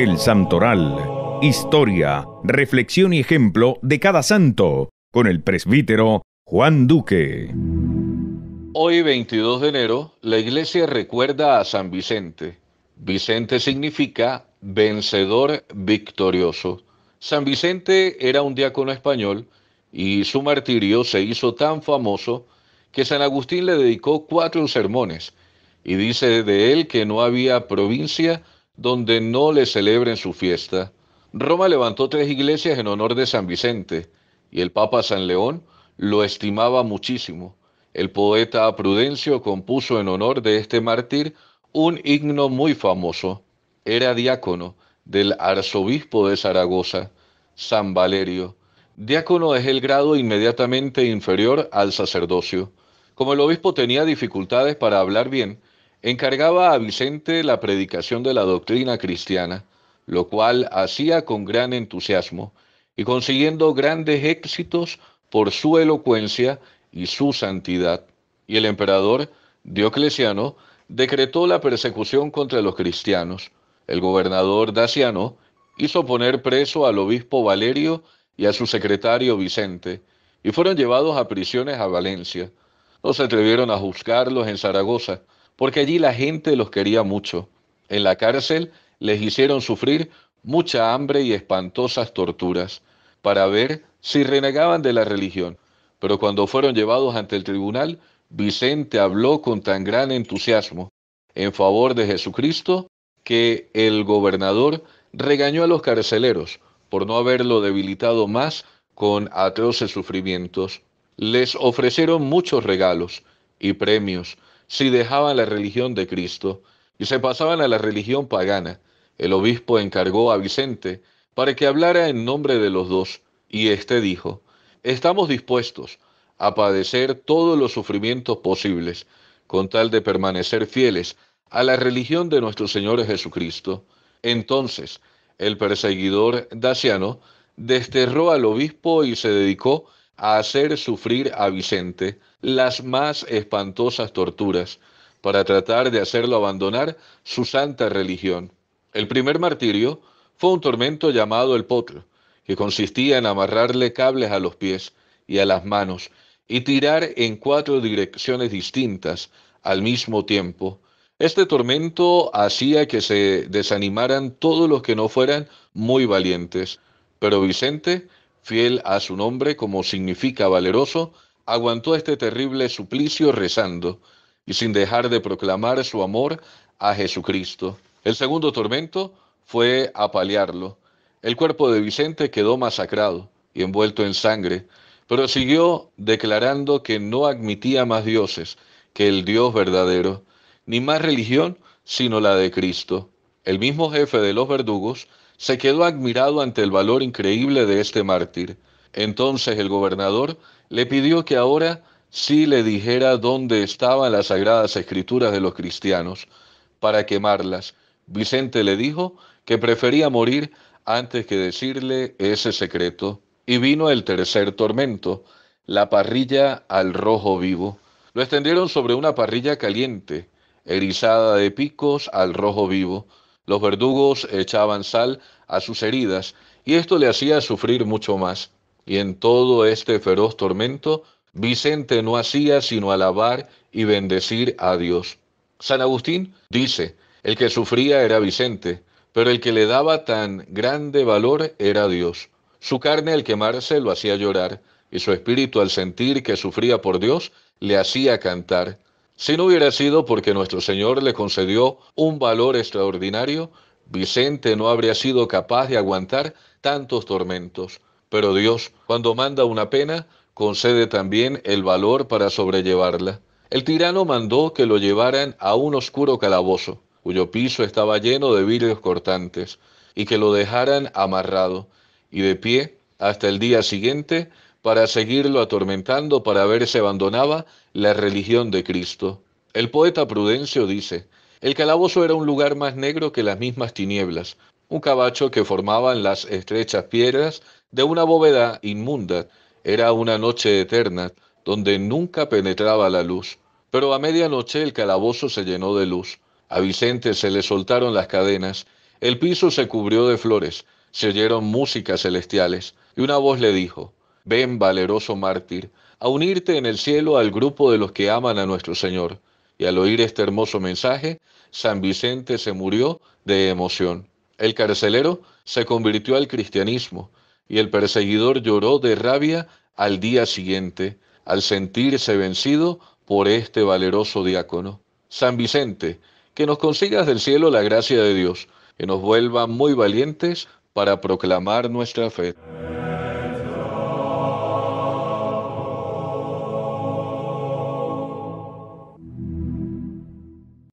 El Santoral. Historia, reflexión y ejemplo de cada santo, con el presbítero Juan Duque. Hoy 22 de enero, la iglesia recuerda a San Vicente. Vicente significa vencedor victorioso. San Vicente era un diácono español y su martirio se hizo tan famoso que San Agustín le dedicó cuatro sermones y dice de él que no había provincia donde no le celebren su fiesta, Roma levantó tres iglesias en honor de San Vicente, y el Papa San León lo estimaba muchísimo. El poeta Prudencio compuso en honor de este mártir un himno muy famoso. Era diácono del arzobispo de Zaragoza, San Valerio. Diácono es el grado inmediatamente inferior al sacerdocio. Como el obispo tenía dificultades para hablar bien, encargaba a Vicente la predicación de la doctrina cristiana, lo cual hacía con gran entusiasmo y consiguiendo grandes éxitos por su elocuencia y su santidad. Y el emperador Diocleciano decretó la persecución contra los cristianos. El gobernador Daciano hizo poner preso al obispo Valerio y a su secretario Vicente, y fueron llevados a prisiones a Valencia. No se atrevieron a juzgarlos en Zaragoza, porque allí la gente los quería mucho. En la cárcel les hicieron sufrir mucha hambre y espantosas torturas para ver si renegaban de la religión. Pero cuando fueron llevados ante el tribunal, Vicente habló con tan gran entusiasmo en favor de Jesucristo que el gobernador regañó a los carceleros por no haberlo debilitado más con atroces sufrimientos. Les ofrecieron muchos regalos y premios si dejaban la religión de Cristo y se pasaban a la religión pagana. El obispo encargó a Vicente para que hablara en nombre de los dos, y éste dijo, estamos dispuestos a padecer todos los sufrimientos posibles, con tal de permanecer fieles a la religión de nuestro Señor Jesucristo. Entonces, el perseguidor daciano desterró al obispo y se dedicó a hacer sufrir a Vicente las más espantosas torturas para tratar de hacerlo abandonar su santa religión. El primer martirio fue un tormento llamado el potro, que consistía en amarrarle cables a los pies y a las manos y tirar en cuatro direcciones distintas al mismo tiempo. Este tormento hacía que se desanimaran todos los que no fueran muy valientes, pero Vicente fiel a su nombre como significa valeroso, aguantó este terrible suplicio rezando y sin dejar de proclamar su amor a Jesucristo. El segundo tormento fue apalearlo. El cuerpo de Vicente quedó masacrado y envuelto en sangre, pero siguió declarando que no admitía más dioses que el Dios verdadero, ni más religión sino la de Cristo. El mismo jefe de los verdugos se quedó admirado ante el valor increíble de este mártir. Entonces el gobernador le pidió que ahora sí le dijera dónde estaban las sagradas escrituras de los cristianos para quemarlas. Vicente le dijo que prefería morir antes que decirle ese secreto. Y vino el tercer tormento, la parrilla al rojo vivo. Lo extendieron sobre una parrilla caliente, erizada de picos al rojo vivo. Los verdugos echaban sal a sus heridas y esto le hacía sufrir mucho más. Y en todo este feroz tormento, Vicente no hacía sino alabar y bendecir a Dios. San Agustín dice, el que sufría era Vicente, pero el que le daba tan grande valor era Dios. Su carne al quemarse lo hacía llorar, y su espíritu al sentir que sufría por Dios le hacía cantar. Si no hubiera sido porque nuestro Señor le concedió un valor extraordinario, Vicente no habría sido capaz de aguantar tantos tormentos. Pero Dios, cuando manda una pena, concede también el valor para sobrellevarla. El tirano mandó que lo llevaran a un oscuro calabozo, cuyo piso estaba lleno de vidrios cortantes, y que lo dejaran amarrado, y de pie, hasta el día siguiente, para seguirlo atormentando para ver si abandonaba la religión de Cristo. El poeta Prudencio dice, el calabozo era un lugar más negro que las mismas tinieblas, un cabacho que formaban las estrechas piedras de una bóveda inmunda. Era una noche eterna, donde nunca penetraba la luz. Pero a medianoche el calabozo se llenó de luz. A Vicente se le soltaron las cadenas, el piso se cubrió de flores, se oyeron músicas celestiales, y una voz le dijo, ven valeroso mártir, a unirte en el cielo al grupo de los que aman a nuestro Señor. Y al oír este hermoso mensaje, San Vicente se murió de emoción. El carcelero se convirtió al cristianismo y el perseguidor lloró de rabia al día siguiente, al sentirse vencido por este valeroso diácono. San Vicente, que nos consigas del cielo la gracia de Dios, que nos vuelva muy valientes para proclamar nuestra fe.